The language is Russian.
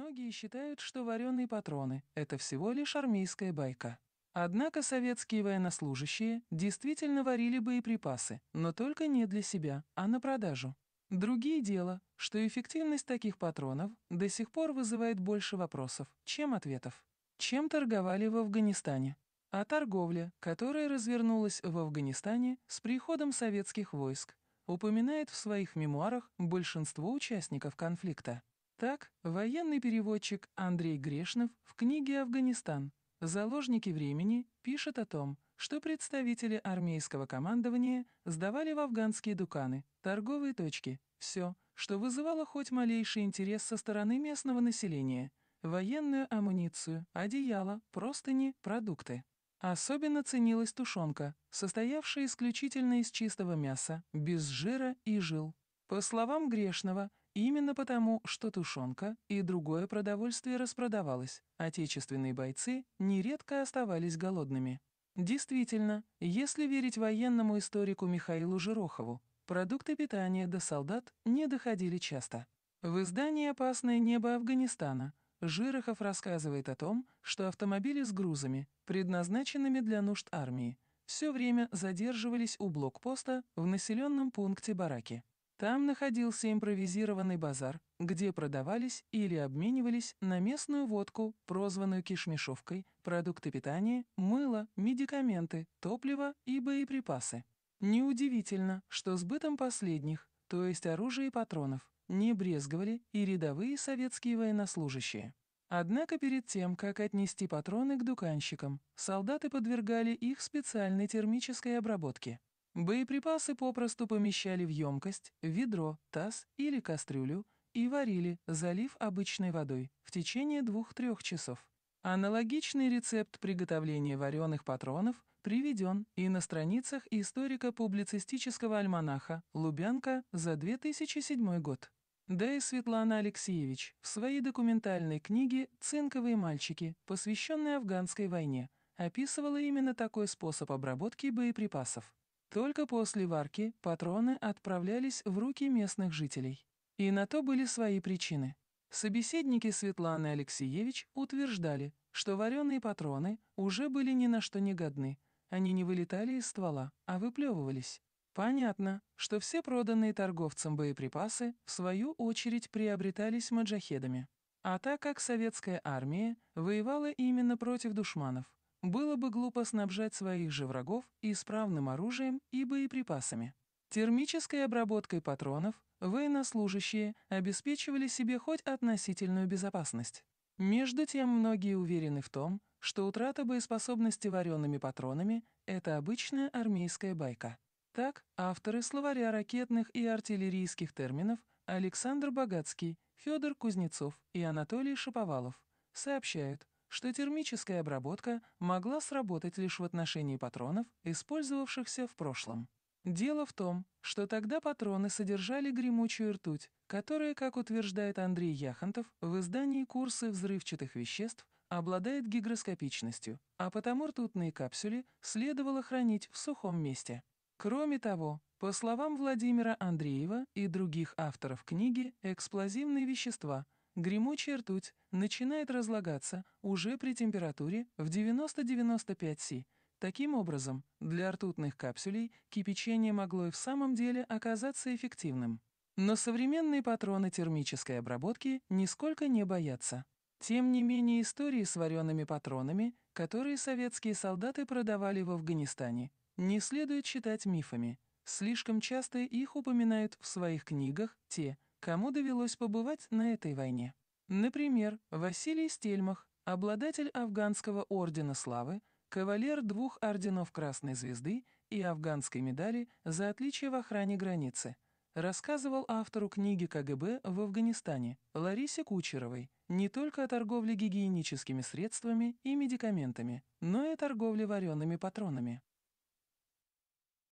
Многие считают, что вареные патроны – это всего лишь армейская байка. Однако советские военнослужащие действительно варили боеприпасы, но только не для себя, а на продажу. Другие дело, что эффективность таких патронов до сих пор вызывает больше вопросов, чем ответов. Чем торговали в Афганистане? А торговля, которая развернулась в Афганистане с приходом советских войск, упоминает в своих мемуарах большинство участников конфликта. Так, военный переводчик Андрей Грешнев в книге «Афганистан. Заложники времени» пишет о том, что представители армейского командования сдавали в афганские дуканы, торговые точки, все, что вызывало хоть малейший интерес со стороны местного населения, военную амуницию, одеяло, простыни, продукты. Особенно ценилась тушенка, состоявшая исключительно из чистого мяса, без жира и жил. По словам Грешного, Именно потому, что тушенка и другое продовольствие распродавалось, отечественные бойцы нередко оставались голодными. Действительно, если верить военному историку Михаилу Жирохову, продукты питания до солдат не доходили часто. В издании «Опасное небо Афганистана» Жирохов рассказывает о том, что автомобили с грузами, предназначенными для нужд армии, все время задерживались у блокпоста в населенном пункте бараки. Там находился импровизированный базар, где продавались или обменивались на местную водку, прозванную кишмешовкой, продукты питания, мыло, медикаменты, топливо и боеприпасы. Неудивительно, что сбытом последних, то есть оружия и патронов, не брезговали и рядовые советские военнослужащие. Однако перед тем, как отнести патроны к дуканщикам, солдаты подвергали их специальной термической обработке – Боеприпасы попросту помещали в емкость, ведро, таз или кастрюлю и варили, залив обычной водой, в течение двух-трех часов. Аналогичный рецепт приготовления вареных патронов приведен и на страницах историко-публицистического альманаха «Лубянка» за 2007 год. Да и Светлана Алексеевич в своей документальной книге «Цинковые мальчики», посвященной афганской войне, описывала именно такой способ обработки боеприпасов. Только после варки патроны отправлялись в руки местных жителей. И на то были свои причины. Собеседники Светланы Алексеевич утверждали, что вареные патроны уже были ни на что не годны. Они не вылетали из ствола, а выплевывались. Понятно, что все проданные торговцам боеприпасы, в свою очередь, приобретались маджахедами. А так как советская армия воевала именно против душманов – было бы глупо снабжать своих же врагов исправным оружием и боеприпасами. Термической обработкой патронов военнослужащие обеспечивали себе хоть относительную безопасность. Между тем, многие уверены в том, что утрата боеспособности вареными патронами – это обычная армейская байка. Так, авторы словаря ракетных и артиллерийских терминов Александр Богацкий, Федор Кузнецов и Анатолий Шаповалов сообщают, что термическая обработка могла сработать лишь в отношении патронов, использовавшихся в прошлом. Дело в том, что тогда патроны содержали гремучую ртуть, которая, как утверждает Андрей Яхонтов, в издании «Курсы взрывчатых веществ» обладает гигроскопичностью, а потому ртутные капсюли следовало хранить в сухом месте. Кроме того, по словам Владимира Андреева и других авторов книги «Эксплозивные вещества», Гремучая ртуть начинает разлагаться уже при температуре в 90-95 Си. Таким образом, для ртутных капсулей кипячение могло и в самом деле оказаться эффективным. Но современные патроны термической обработки нисколько не боятся. Тем не менее, истории с вареными патронами, которые советские солдаты продавали в Афганистане, не следует считать мифами. Слишком часто их упоминают в своих книгах те, кому довелось побывать на этой войне. Например, Василий Стельмах, обладатель афганского ордена славы, кавалер двух орденов Красной Звезды и афганской медали за отличие в охране границы, рассказывал автору книги КГБ в Афганистане Ларисе Кучеровой не только о торговле гигиеническими средствами и медикаментами, но и о торговле вареными патронами.